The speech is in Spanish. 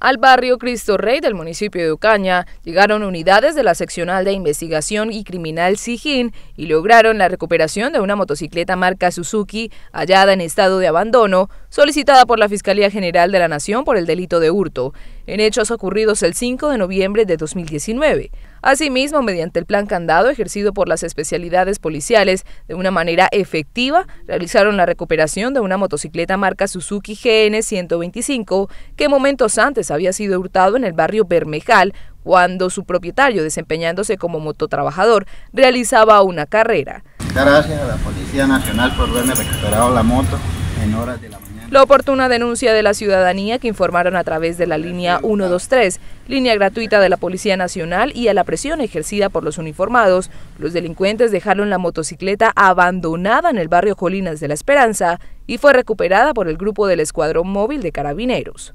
Al barrio Cristo Rey del municipio de Ucaña llegaron unidades de la seccional de investigación y criminal Sijín y lograron la recuperación de una motocicleta marca Suzuki hallada en estado de abandono, solicitada por la Fiscalía General de la Nación por el delito de hurto, en hechos ocurridos el 5 de noviembre de 2019. Asimismo, mediante el plan candado ejercido por las especialidades policiales de una manera efectiva, realizaron la recuperación de una motocicleta marca Suzuki GN 125 que momentos antes había sido hurtado en el barrio Bermejal cuando su propietario, desempeñándose como mototrabajador, realizaba una carrera. Gracias a la Policía Nacional por haberme recuperado la moto la oportuna denuncia de la ciudadanía que informaron a través de la línea 123, línea gratuita de la Policía Nacional y a la presión ejercida por los uniformados, los delincuentes dejaron la motocicleta abandonada en el barrio Colinas de la Esperanza y fue recuperada por el grupo del Escuadrón Móvil de Carabineros.